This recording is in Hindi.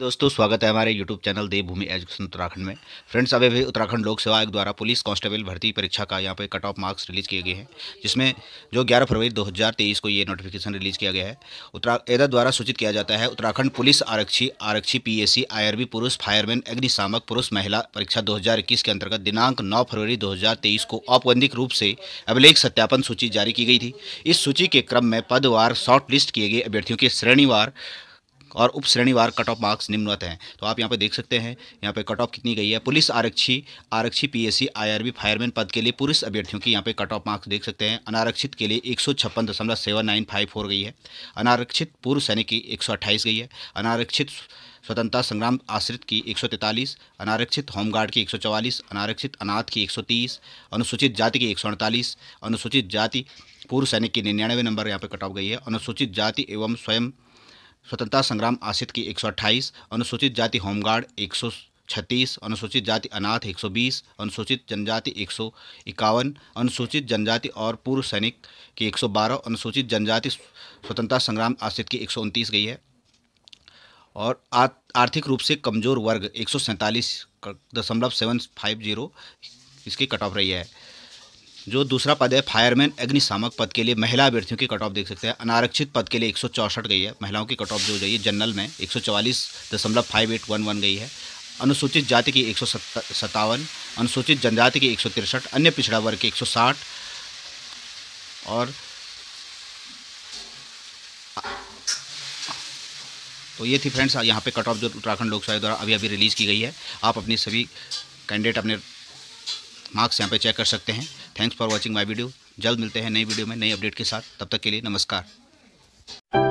दोस्तों स्वागत है हमारे YouTube channel Devbhoomi education Uttarakhand में फ्रेंड्स अभी भी उत्तराखंड लोक सेवा आयोग द्वारा पुलिस कांस्टेबल भर्ती परीक्षा का यहाँ पे कट ऑफ मार्क्स रिलीज किए गए हैं जिसमें जो 11 फरवरी 2023 को ये नोटिफिकेशन रिलीज किया गया है उत्तरा द्वारा सूचित किया जाता है उत्तराखंड पुलिस आरक्षी आरक्षी पी एस पुरुष फायरमैन अग्निशामक पुरुष महिला परीक्षा दो के अंतर्गत दिनांक नौ फरवरी दो को औपबंधिक रूप से अभिलेख सत्यापन सूची जारी की गई थी इस सूची के क्रम में पदवार शॉर्ट लिस्ट किए गए अभ्यर्थियों के श्रेणीवार और उप श्रेणीवार कट ऑफ मार्क्स निम्नवत हैं तो आप यहाँ पर देख सकते हैं यहाँ पर कट ऑफ कितनी गई है पुलिस आरक्षी आरक्षी पी एस फायरमैन पद के लिए पुरुष अभ्यर्थियों की यहाँ पर कट ऑफ मार्क्स देख सकते हैं अनारक्षित के लिए एक गई है अनारक्षित पूर्व सैनिक की एक गई है अनारक्षित स्वतंत्रता संग्राम आश्रित की 143, अनारक्षित होमगार्ड की 144, अनारक्षित अनाथ की 130, अनुसूचित जाति की एक अनुसूचित जाति पूर्व सैनिक की निन्यानवे नंबर यहाँ पर कट ऑफ गई है अनुसूचित जाति एवं स्वयं स्वतंत्रता संग्राम आश्रित की 128, अनुसूचित जाति होमगार्ड 136, अनुसूचित जाति अनाथ 120, अनुसूचित जनजाति एक अनुसूचित जनजाति और पूर्व सैनिक की 112, अनुसूचित जनजाति स्वतंत्रता संग्राम आश्रित की एक गई है और आर्थिक रूप से कमज़ोर वर्ग एक दशमलव सेवन फाइव जीरो इसकी कट ऑफ रही है जो दूसरा पद है फायरमैन अग्निशामक पद के लिए महिला अभ्यर्थियों की कट ऑफ देख सकते हैं अनारक्षित पद के लिए एक गई है महिलाओं की कट ऑफ जो गई है जनरल में एक गई है अनुसूचित जाति की एक अनुसूचित जनजाति की एक अन्य पिछड़ा वर्ग की एक और तो ये थी फ्रेंड्स यहाँ पे कट ऑफ जो उत्तराखंड लोक द्वारा अभी अभी रिलीज़ की गई है आप अपनी सभी कैंडिडेट अपने मार्क्स यहाँ पे चेक कर सकते हैं thanks for watching my video जल्द मिलते हैं नई वीडियो में नई अपडेट के साथ तब तक के लिए नमस्कार